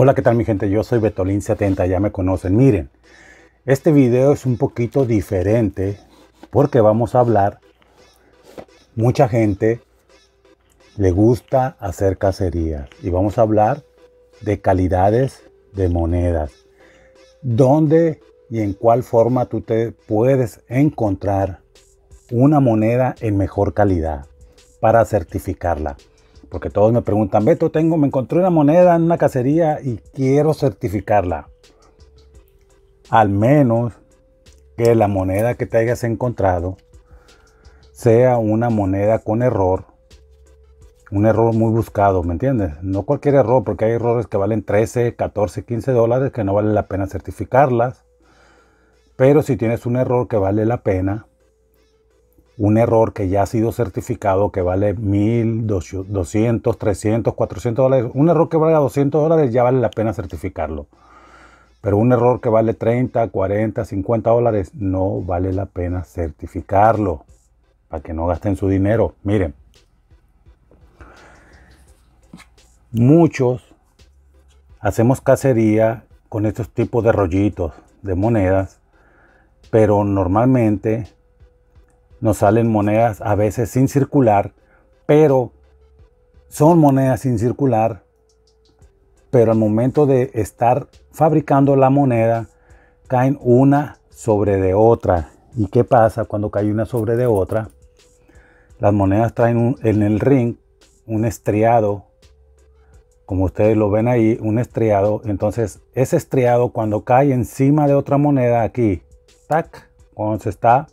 Hola, ¿qué tal mi gente? Yo soy betolín 70 ya me conocen. Miren, este video es un poquito diferente porque vamos a hablar, mucha gente le gusta hacer cacerías y vamos a hablar de calidades de monedas. ¿Dónde y en cuál forma tú te puedes encontrar una moneda en mejor calidad para certificarla? porque todos me preguntan, Beto, tengo, me encontré una moneda en una cacería y quiero certificarla. Al menos que la moneda que te hayas encontrado sea una moneda con error, un error muy buscado, ¿me entiendes? No cualquier error, porque hay errores que valen 13, 14, 15 dólares que no vale la pena certificarlas. Pero si tienes un error que vale la pena, un error que ya ha sido certificado que vale $1,200, 200, 300, 400 dólares. Un error que valga 200 dólares ya vale la pena certificarlo. Pero un error que vale 30, 40, 50 dólares no vale la pena certificarlo para que no gasten su dinero. Miren, muchos hacemos cacería con estos tipos de rollitos de monedas, pero normalmente nos salen monedas a veces sin circular, pero son monedas sin circular, pero al momento de estar fabricando la moneda, caen una sobre de otra. ¿Y qué pasa cuando cae una sobre de otra? Las monedas traen en el ring un estriado, como ustedes lo ven ahí, un estriado. Entonces, ese estriado cuando cae encima de otra moneda aquí, tac, cuando se está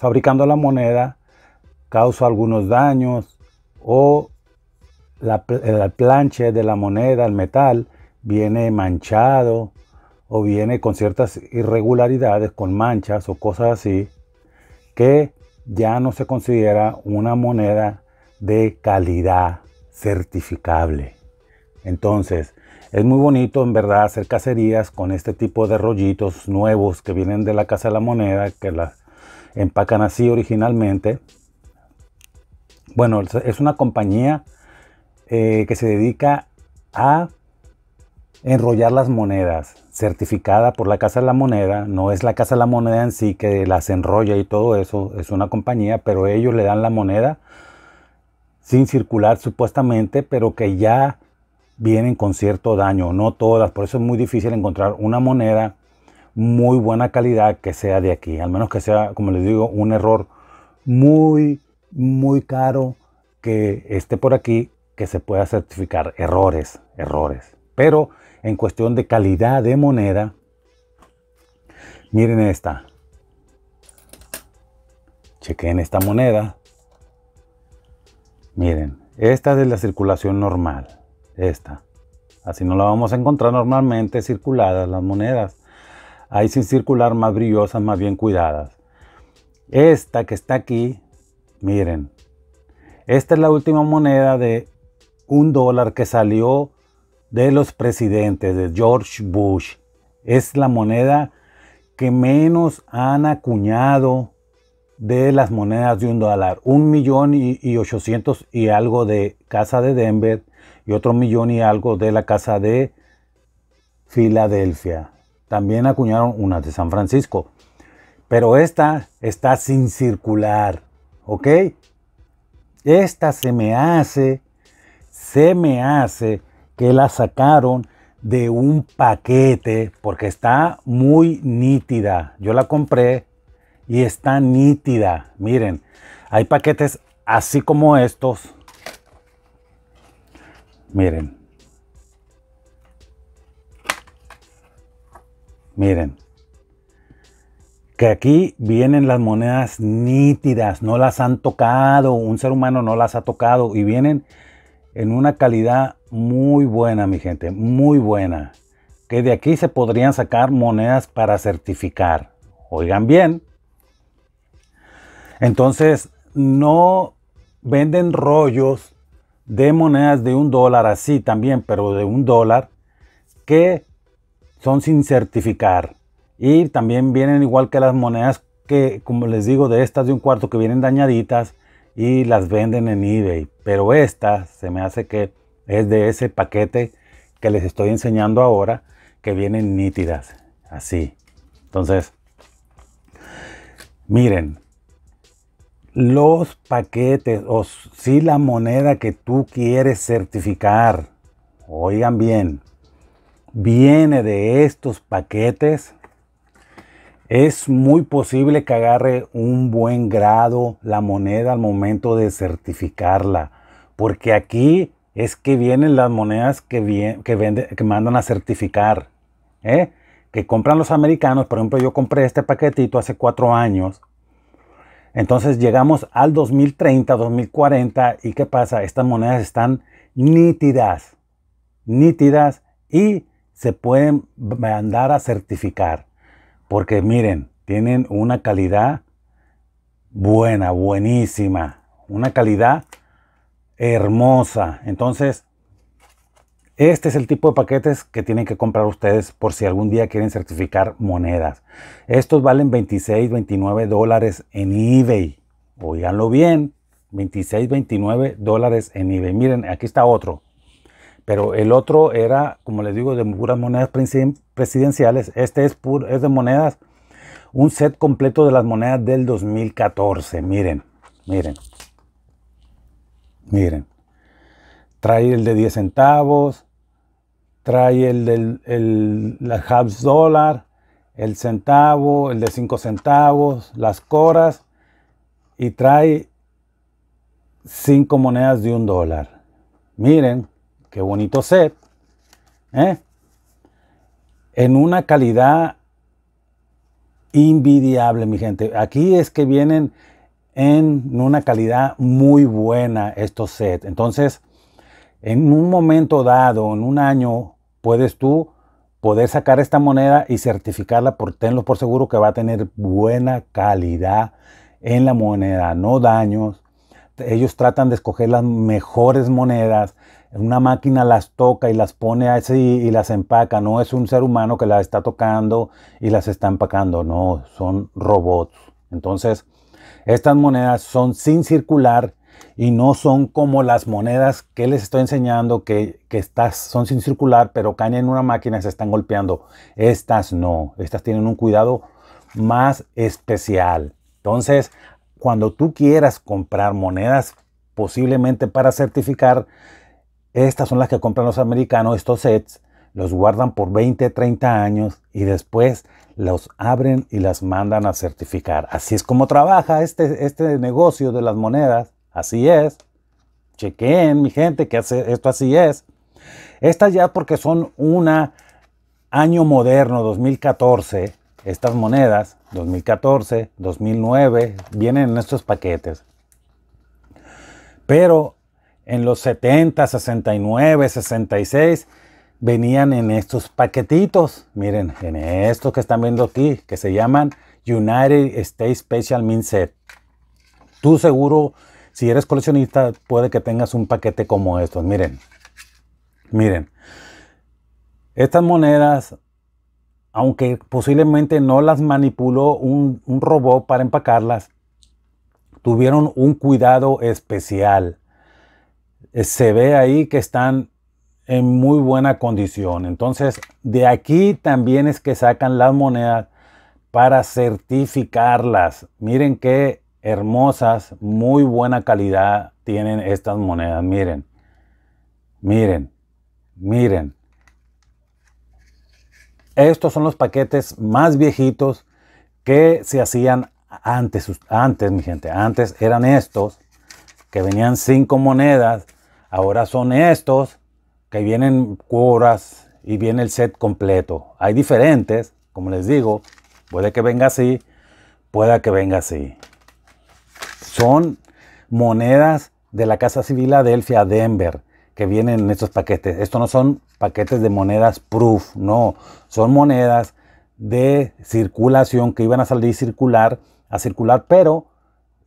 fabricando la moneda causa algunos daños o la, el planche de la moneda, el metal, viene manchado o viene con ciertas irregularidades, con manchas o cosas así, que ya no se considera una moneda de calidad certificable. Entonces, es muy bonito en verdad hacer cacerías con este tipo de rollitos nuevos que vienen de la Casa de la Moneda, que las empacan así originalmente. Bueno, es una compañía eh, que se dedica a enrollar las monedas, certificada por la Casa de la Moneda. No es la Casa de la Moneda en sí que las enrolla y todo eso, es una compañía, pero ellos le dan la moneda sin circular supuestamente, pero que ya vienen con cierto daño, no todas. Por eso es muy difícil encontrar una moneda muy buena calidad que sea de aquí, al menos que sea, como les digo, un error muy, muy caro que esté por aquí, que se pueda certificar errores, errores. Pero en cuestión de calidad de moneda, miren esta. chequeen esta moneda. Miren, esta es de la circulación normal. Esta. Así no la vamos a encontrar normalmente circuladas las monedas ahí sin circular, más brillosas, más bien cuidadas. Esta que está aquí, miren, esta es la última moneda de un dólar que salió de los presidentes de George Bush. Es la moneda que menos han acuñado de las monedas de un dólar. Un millón y, ochocientos y algo de Casa de Denver y otro millón y algo de la Casa de Filadelfia. También acuñaron una de San Francisco. Pero esta está sin circular. ¿Ok? Esta se me hace, se me hace que la sacaron de un paquete porque está muy nítida. Yo la compré y está nítida. Miren, hay paquetes así como estos. Miren, Miren, que aquí vienen las monedas nítidas, no las han tocado, un ser humano no las ha tocado y vienen en una calidad muy buena, mi gente, muy buena. Que de aquí se podrían sacar monedas para certificar. Oigan bien. Entonces, no venden rollos de monedas de un dólar así también, pero de un dólar, que son sin certificar. Y también vienen igual que las monedas que, como les digo, de estas de un cuarto que vienen dañaditas y las venden en eBay. Pero esta se me hace que es de ese paquete que les estoy enseñando ahora, que vienen nítidas, así. Entonces, miren, los paquetes o si la moneda que tú quieres certificar, oigan bien, viene de estos paquetes, es muy posible que agarre un buen grado la moneda al momento de certificarla, porque aquí es que vienen las monedas que, que, que mandan a certificar, ¿eh? que compran los americanos. Por ejemplo, yo compré este paquetito hace cuatro años. Entonces llegamos al 2030, 2040 y ¿qué pasa? Estas monedas están nítidas, nítidas y se pueden mandar a certificar. Porque miren, tienen una calidad buena, buenísima. Una calidad hermosa. Entonces, este es el tipo de paquetes que tienen que comprar ustedes por si algún día quieren certificar monedas. Estos valen 26, 29 dólares en eBay. Oiganlo bien, 26, 29 dólares en eBay. Miren, aquí está otro. Pero el otro era, como les digo, de puras monedas presidenciales. Este es, pur, es de monedas, un set completo de las monedas del 2014. Miren, miren. Miren. Trae el de 10 centavos, trae el del la halves dólar, el centavo, el de 5 centavos, las coras y trae 5 monedas de un dólar. Miren, qué bonito set, ¿eh? en una calidad invidiable, mi gente. Aquí es que vienen en una calidad muy buena estos sets. Entonces, en un momento dado, en un año, puedes tú poder sacar esta moneda y certificarla por tenlo por seguro que va a tener buena calidad en la moneda, no daños. Ellos tratan de escoger las mejores monedas una máquina las toca y las pone así y las empaca. No es un ser humano que las está tocando y las está empacando. No, son robots. Entonces, estas monedas son sin circular y no son como las monedas que les estoy enseñando que, son sin circular, pero caen en una máquina y se están golpeando. Estas no. Estas tienen un cuidado más especial. Entonces, cuando tú quieras comprar monedas posiblemente para certificar, estas son las que compran los americanos, estos sets, los guardan por 20, 30 años y después los abren y las mandan a certificar. Así es como trabaja este, este negocio de las monedas. Así es. Chequen, mi gente, que hace esto así es. Estas ya porque son una año moderno, 2014, estas monedas, 2014, 2009, vienen en estos paquetes. Pero en los 70, 69, 66, venían en estos paquetitos. Miren, en estos que están viendo aquí, que se llaman United States Special Mint Set. Tú seguro, si eres coleccionista, puede que tengas un paquete como estos. Miren, miren. Estas monedas, aunque posiblemente no las manipuló un, un robot para empacarlas, tuvieron un cuidado especial eh, se ve ahí que están en muy buena condición. Entonces, de aquí también es que sacan las monedas para certificarlas. Miren qué hermosas, muy buena calidad tienen estas monedas. Miren, miren, miren. Estos son los paquetes más viejitos que se hacían antes, antes mi gente, antes eran estos que venían cinco monedas Ahora son estos que vienen cuoras y viene el set completo. Hay diferentes, como les digo, puede que venga así, pueda que venga así. Son monedas de la Casa Civil Adelfia Denver que vienen en estos paquetes. Estos no son paquetes de monedas proof, no, son monedas de circulación que iban a salir circular a circular, pero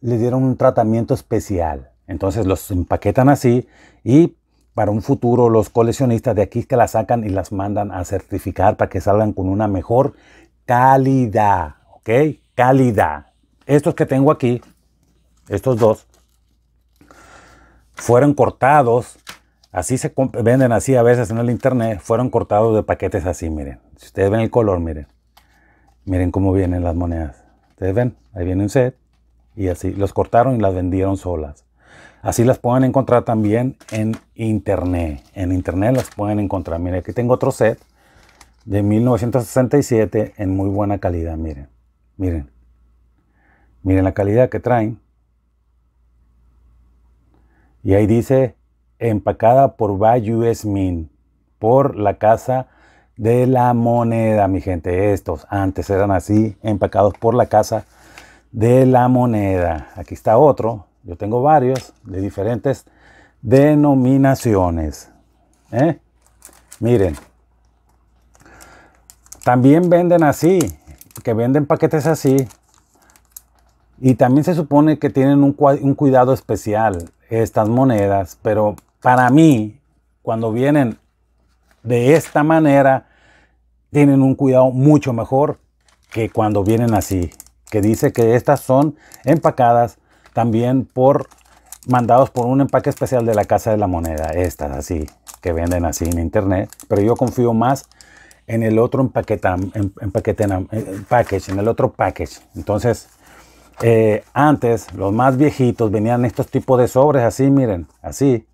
le dieron un tratamiento especial. Entonces los empaquetan así y para un futuro los coleccionistas de aquí que las sacan y las mandan a certificar para que salgan con una mejor calidad, ¿ok? Calidad. Estos que tengo aquí, estos dos, fueron cortados, así se venden así a veces en el internet, fueron cortados de paquetes así, miren. Si ustedes ven el color, miren. Miren cómo vienen las monedas. Ustedes ven, ahí viene un set y así. Los cortaron y las vendieron solas. Así las pueden encontrar también en internet. En internet las pueden encontrar. Miren, aquí tengo otro set de 1967 en muy buena calidad. Miren, miren. Miren la calidad que traen. Y ahí dice empacada por value. Esmin, por la Casa de la Moneda, mi gente. Estos antes eran así, empacados por la Casa de la Moneda. Aquí está otro yo tengo varios de diferentes denominaciones. ¿eh? Miren, también venden así, que venden paquetes así. Y también se supone que tienen un, un cuidado especial estas monedas, pero para mí, cuando vienen de esta manera, tienen un cuidado mucho mejor que cuando vienen así, que dice que estas son empacadas también por mandados por un empaque especial de la Casa de la Moneda. Estas así, que venden así en internet. Pero yo confío más en el otro empaquetan en, package, en el otro package. Entonces, eh, antes, los más viejitos venían estos tipos de sobres así, miren, así.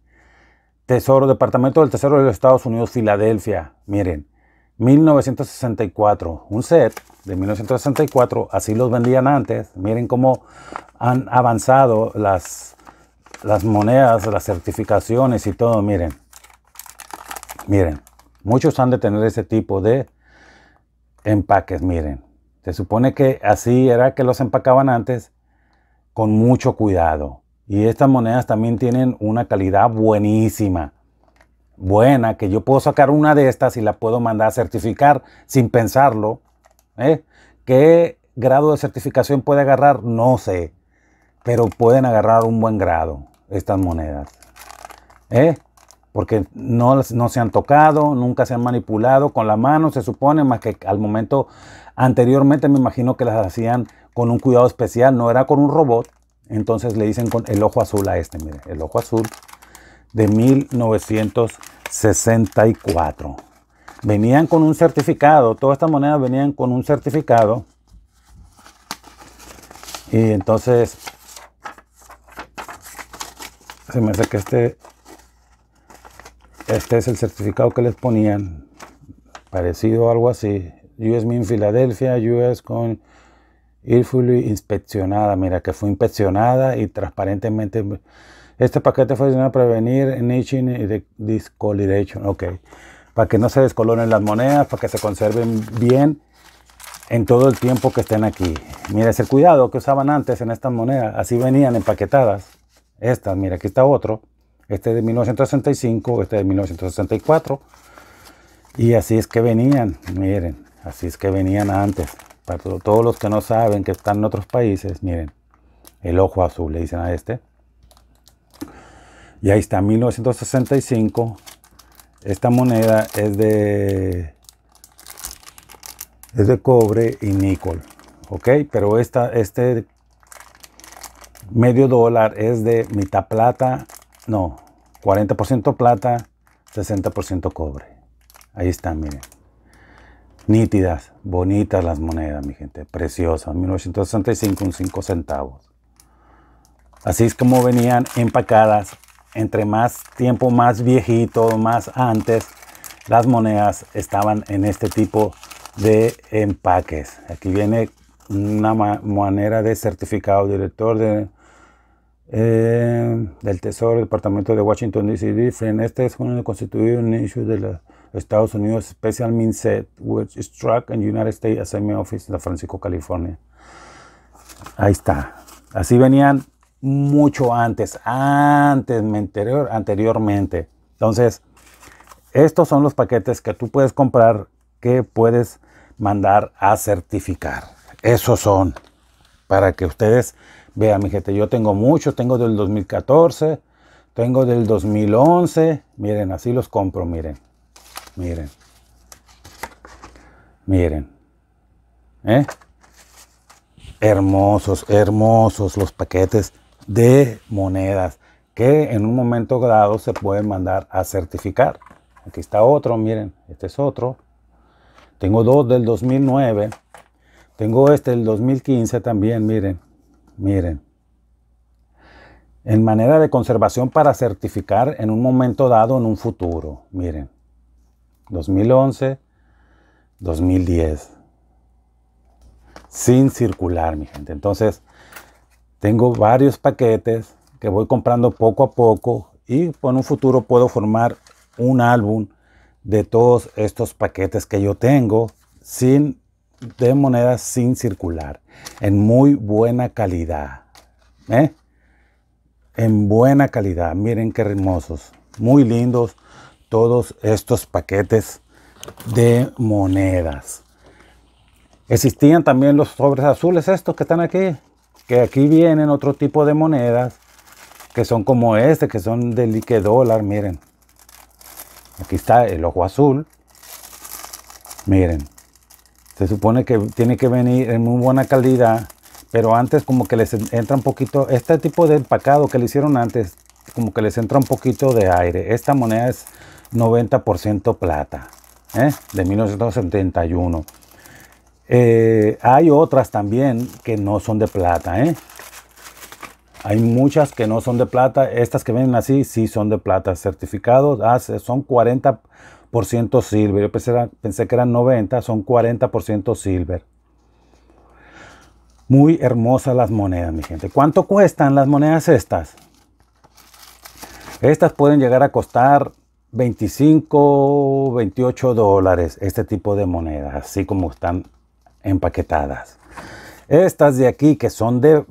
Tesoro, Departamento del Tesoro de los Estados Unidos, Filadelfia, miren. 1964, un set de 1964, así los vendían antes. Miren cómo han avanzado las, las monedas, las certificaciones y todo. Miren, miren, muchos han de tener ese tipo de empaques. Miren, se supone que así era que los empacaban antes con mucho cuidado. Y estas monedas también tienen una calidad buenísima buena, que yo puedo sacar una de estas y la puedo mandar a certificar sin pensarlo. ¿eh? ¿Qué grado de certificación puede agarrar? No sé, pero pueden agarrar un buen grado estas monedas. ¿eh? Porque no, no se han tocado, nunca se han manipulado con la mano, se supone, más que al momento anteriormente me imagino que las hacían con un cuidado especial, no era con un robot. Entonces le dicen con el ojo azul a este, mire, el ojo azul de 1964. Venían con un certificado, todas estas monedas venían con un certificado. Y entonces, se me hace que este, este es el certificado que les ponían, parecido a algo así. US Mint Filadelfia, US con ir inspeccionada. Mira, que fue inspeccionada y transparentemente este paquete fue diseñado para prevenir niching y discoloration. Ok. Para que no se descoloren las monedas, para que se conserven bien en todo el tiempo que estén aquí. Mira el cuidado que usaban antes en estas monedas. Así venían empaquetadas. Estas, mira, aquí está otro. Este es de 1965, este es de 1964. Y así es que venían, miren, así es que venían antes. Para todos los que no saben, que están en otros países, miren, el ojo azul le dicen a este. Y ahí está, 1965. Esta moneda es de, es de cobre y níquel. ¿Ok? Pero esta, este medio dólar es de mitad plata. No, 40% plata, 60% cobre. Ahí están, miren. Nítidas, bonitas las monedas, mi gente. Preciosas. 1965, un 5 centavos. Así es como venían empacadas entre más tiempo más viejito, más antes, las monedas estaban en este tipo de empaques. Aquí viene una manera de certificado director de, eh, del Tesoro, Departamento de Washington D.C. Dicen, este es uno constituido un issue de los Estados Unidos, Special Mint Set, which struck in United States Assembly Office, de Francisco, California. Ahí está. Así venían mucho antes, antes, anteriormente. Entonces, estos son los paquetes que tú puedes comprar que puedes mandar a certificar. Esos son para que ustedes vean, mi gente. Yo tengo muchos, tengo del 2014, tengo del 2011. Miren, así los compro, miren. Miren. Miren. ¿Eh? Hermosos, hermosos los paquetes de monedas que en un momento dado se pueden mandar a certificar. Aquí está otro, miren, este es otro. Tengo dos del 2009. Tengo este del 2015 también, miren, miren. En manera de conservación para certificar en un momento dado, en un futuro, miren. 2011, 2010. Sin circular, mi gente. Entonces, tengo varios paquetes que voy comprando poco a poco y en un futuro puedo formar un álbum de todos estos paquetes que yo tengo sin de monedas sin circular en muy buena calidad ¿eh? en buena calidad miren qué hermosos muy lindos todos estos paquetes de monedas existían también los sobres azules estos que están aquí que aquí vienen otro tipo de monedas que son como este, que son de lique dólar, miren. Aquí está el ojo azul. Miren. Se supone que tiene que venir en muy buena calidad, pero antes como que les entra un poquito, este tipo de empacado que le hicieron antes, como que les entra un poquito de aire. Esta moneda es 90% plata, ¿eh? de 1971. Eh, hay otras también que no son de plata, ¿eh? Hay muchas que no son de plata. Estas que vienen así, sí son de plata. Certificados, ah, son 40% silver. Yo pensé, pensé que eran 90, son 40% silver. Muy hermosas las monedas, mi gente. ¿Cuánto cuestan las monedas estas? Estas pueden llegar a costar 25, 28 dólares, este tipo de monedas, así como están empaquetadas. Estas de aquí, que son de,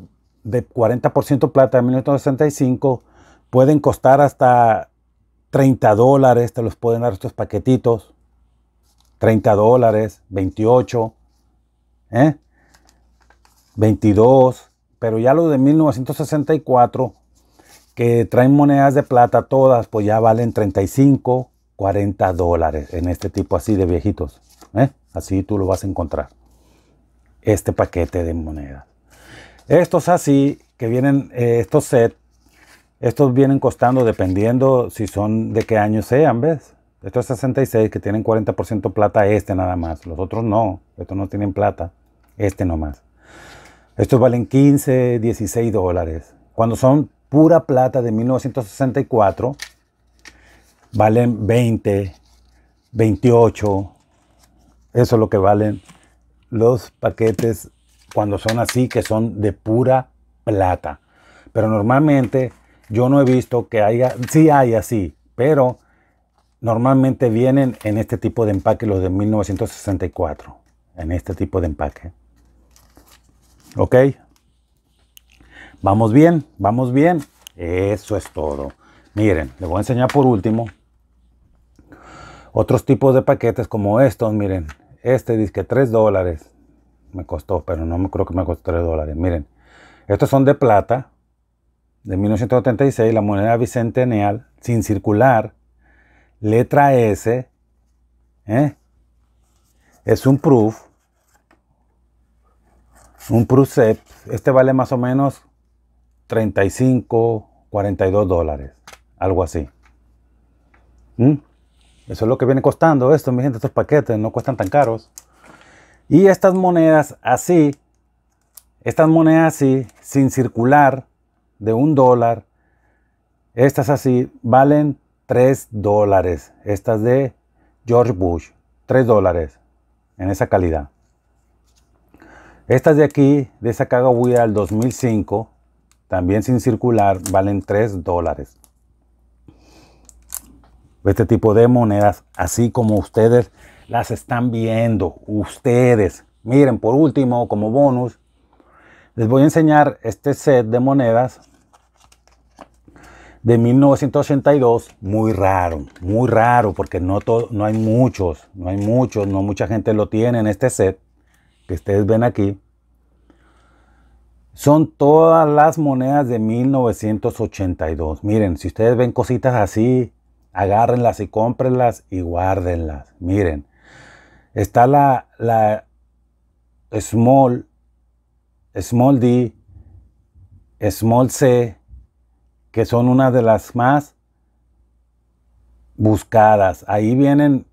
40% plata de 1965, pueden costar hasta 30 dólares, te los pueden dar estos paquetitos. 30 dólares, 28, 22, ¿eh? pero ya lo de 1964, que traen monedas de plata todas, pues ya valen 35, 40 dólares en este tipo así de viejitos. ¿eh? Así tú lo vas a encontrar este paquete de monedas. Estos así, que vienen, eh, estos set. estos vienen costando dependiendo si son de qué año sean, ¿ves? Estos 66 que tienen 40% plata, este nada más. Los otros no, estos no tienen plata, este nomás. Estos valen 15, 16 dólares. Cuando son pura plata de 1964, valen 20, 28. Eso es lo que valen los paquetes cuando son así, que son de pura plata. Pero normalmente yo no he visto que haya, sí hay así, pero normalmente vienen en este tipo de empaque los de 1964, en este tipo de empaque. ¿Ok? Vamos bien, vamos bien. Eso es todo. Miren, les voy a enseñar por último otros tipos de paquetes como estos, miren, este dice que 3 dólares me costó, pero no me creo que me costó 3 dólares. Miren, estos son de plata de 1986, la moneda bicentennial, sin circular, letra S. ¿eh? Es un proof. Un proof set. Este vale más o menos 35, 42 dólares. Algo así. ¿Mm? Eso es lo que viene costando esto, mi gente, estos paquetes no cuestan tan caros. Y estas monedas así, estas monedas así, sin circular, de un dólar, estas así valen 3 dólares. Estas de George Bush, 3 dólares en esa calidad. Estas de aquí, de esa Wii del 2005, también sin circular, valen 3 dólares este tipo de monedas, así como ustedes las están viendo, ustedes. Miren, por último, como bonus, les voy a enseñar este set de monedas de 1982, muy raro, muy raro, porque no, no hay muchos, no hay muchos, no mucha gente lo tiene en este set que ustedes ven aquí. Son todas las monedas de 1982. Miren, si ustedes ven cositas así, agárrenlas y cómprenlas y guárdenlas. Miren, está la, la Small, Small D, Small C, que son una de las más buscadas. Ahí vienen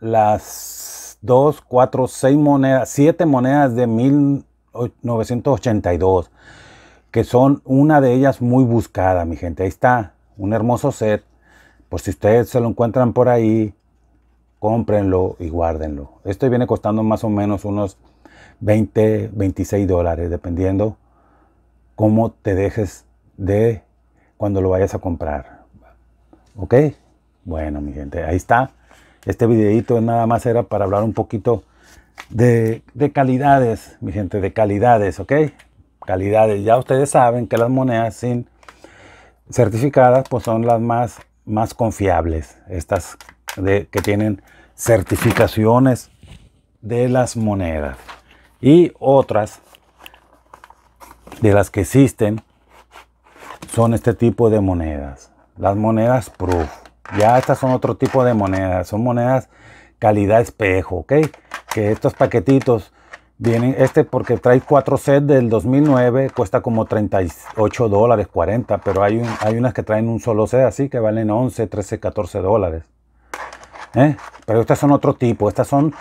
las 2, 4, 6 monedas, 7 monedas de 1982, que son una de ellas muy buscada, mi gente. Ahí está, un hermoso set pues si ustedes se lo encuentran por ahí, cómprenlo y guárdenlo. Esto viene costando más o menos unos 20, 26 dólares, dependiendo cómo te dejes de cuando lo vayas a comprar. ¿Ok? Bueno, mi gente, ahí está. Este videito nada más era para hablar un poquito de, de calidades, mi gente, de calidades, ¿ok? Calidades. Ya ustedes saben que las monedas sin certificadas pues son las más más confiables, estas de, que tienen certificaciones de las monedas. Y otras de las que existen son este tipo de monedas, las monedas proof. Ya estas son otro tipo de monedas, son monedas calidad espejo, ¿ok? Que estos paquetitos este porque trae cuatro sets del 2009, cuesta como 38 dólares, 40, pero hay, hay unas que traen un solo set así que valen 11, 13, 14 dólares. ¿Eh? Pero estas son otro tipo, estas son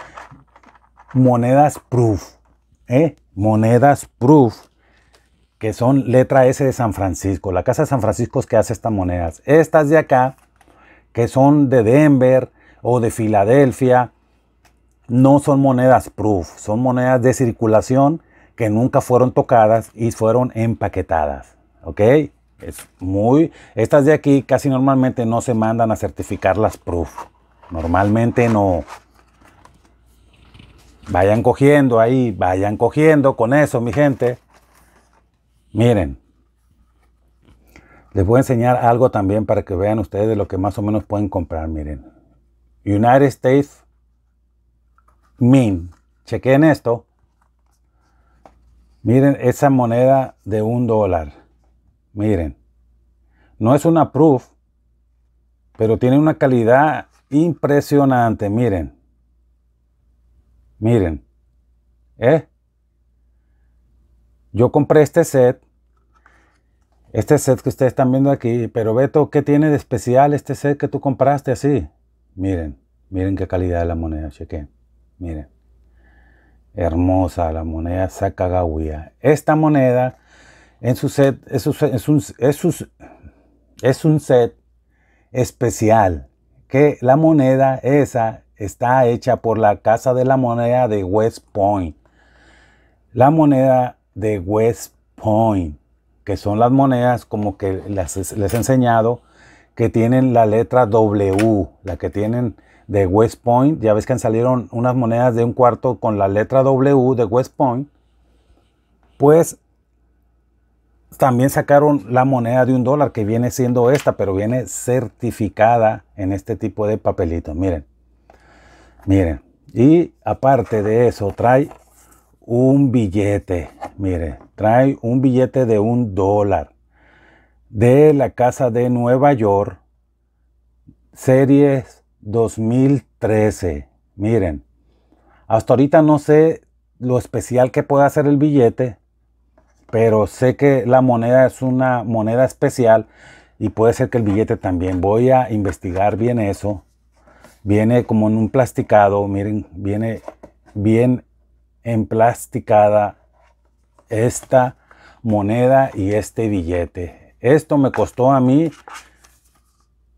monedas proof, ¿eh? monedas proof, que son letra S de San Francisco. La Casa de San Francisco es que hace estas monedas. Estas de acá, que son de Denver o de Filadelfia no son monedas proof, son monedas de circulación que nunca fueron tocadas y fueron empaquetadas. ¿Ok? Es muy, estas de aquí casi normalmente no se mandan a certificar las proof. Normalmente no. Vayan cogiendo ahí, vayan cogiendo con eso, mi gente. Miren, les voy a enseñar algo también para que vean ustedes lo que más o menos pueden comprar. Miren, United States min. Chequen esto. Miren esa moneda de un dólar. Miren. No es una proof, pero tiene una calidad impresionante. Miren. Miren. ¿Eh? Yo compré este set. Este set que ustedes están viendo aquí. Pero Beto, ¿qué tiene de especial este set que tú compraste así? Miren. Miren qué calidad de la moneda. Chequen. Miren, hermosa la moneda Sacagawea. Esta moneda en su set, es, un, set especial, que la moneda esa está hecha por la Casa de la Moneda de West Point. La moneda de West Point, que son las monedas como que les he enseñado, que tienen la letra W, la que tienen de West Point. Ya ves que salieron unas monedas de un cuarto con la letra W de West Point. Pues también sacaron la moneda de un dólar que viene siendo esta, pero viene certificada en este tipo de papelito Miren, miren. Y aparte de eso, trae un billete. Miren, trae un billete de un dólar de la Casa de Nueva York, series 2013. Miren, hasta ahorita no sé lo especial que pueda hacer el billete, pero sé que la moneda es una moneda especial y puede ser que el billete también. Voy a investigar bien eso. Viene como en un plasticado, miren, viene bien en plasticada esta moneda y este billete. Esto me costó a mí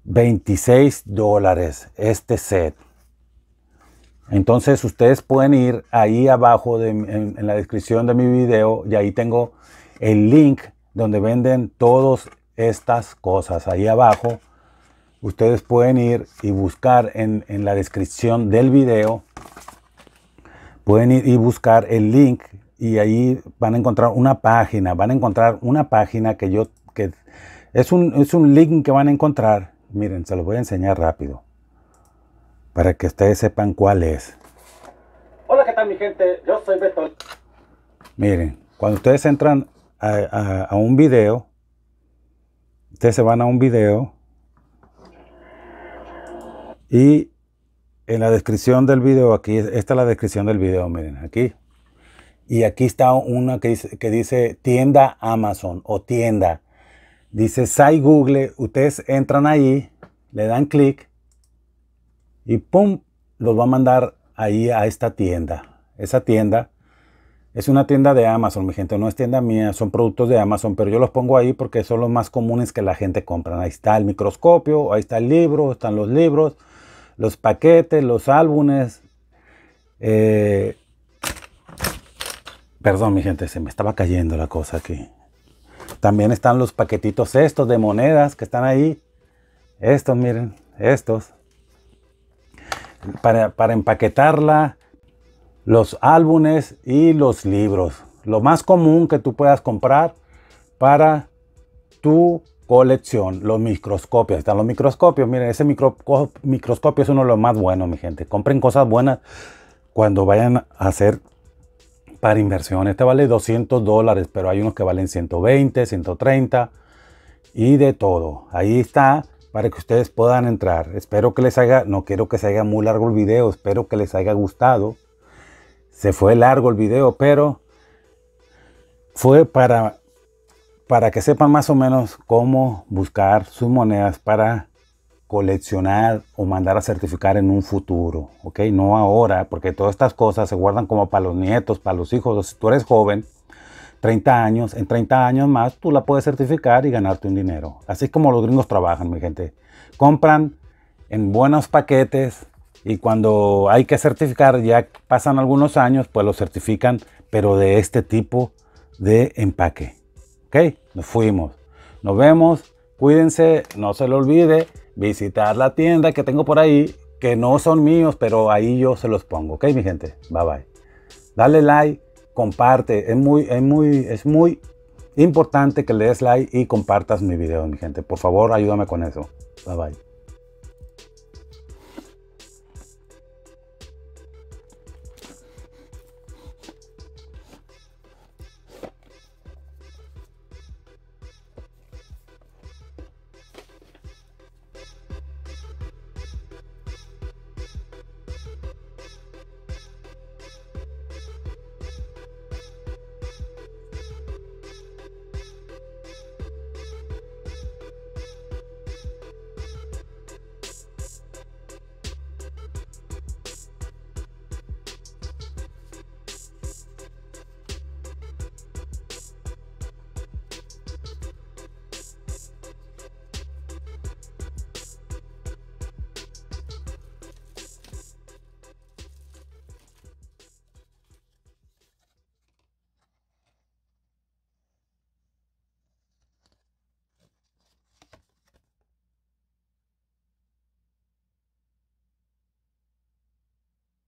26 dólares este set. Entonces ustedes pueden ir ahí abajo en, la descripción de mi video y ahí tengo el link donde venden todas estas cosas. Ahí abajo ustedes pueden ir y buscar en, la descripción del video. Pueden ir y buscar el link y ahí van a encontrar una página. Van a encontrar una página que yo, que es es un link que van a encontrar Miren, se los voy a enseñar rápido. Para que ustedes sepan cuál es. Hola, ¿qué tal mi gente? Yo soy Beto. Miren, cuando ustedes entran a, un video, ustedes se van a un video y en la descripción del video, aquí, está la descripción del video, miren, aquí. Y aquí está una que dice, que dice tienda Amazon o tienda dice sai Google, ustedes entran ahí, le dan clic y ¡pum! Los va a mandar ahí a esta tienda. Esa tienda es una tienda de Amazon, mi gente, no es tienda mía, son productos de Amazon, pero yo los pongo ahí porque son los más comunes que la gente compra. Ahí está el microscopio, ahí está el libro, están los libros, los paquetes, los álbumes. Eh, perdón, mi gente, se me estaba cayendo la cosa aquí. También están los paquetitos estos de monedas que están ahí. Estos, miren, estos. Para, para empaquetarla, los álbumes y los libros. Lo más común que tú puedas comprar para tu colección, los microscopios. Están los microscopios. Miren, ese microscopio es uno de los más buenos, mi gente. Compren cosas buenas cuando vayan a hacer para inversión. Este vale 200 dólares, pero hay unos que valen 120, 130 y de todo. Ahí está para que ustedes puedan entrar. Espero que les haga, no quiero que se haga muy largo el video, espero que les haya gustado. Se fue largo el video, pero fue para, para que sepan más o menos cómo buscar sus monedas para coleccionar o mandar a certificar en un futuro, ¿ok? No ahora, porque todas estas cosas se guardan como para los nietos, para los hijos. Si tú eres joven, 30 años, en 30 años más tú la puedes certificar y ganarte un dinero. Así como los gringos trabajan, mi gente. Compran en buenos paquetes y cuando hay que certificar, ya pasan algunos años, pues lo certifican, pero de este tipo de empaque. ¿Ok? Nos fuimos. Nos vemos. Cuídense. No se lo olvide visitar la tienda que tengo por ahí, que no son míos, pero ahí yo se los pongo. Ok, mi gente, bye bye. Dale like, comparte, es muy, es muy, es muy importante que le des like y compartas mi video, mi gente. Por favor, ayúdame con eso. Bye bye.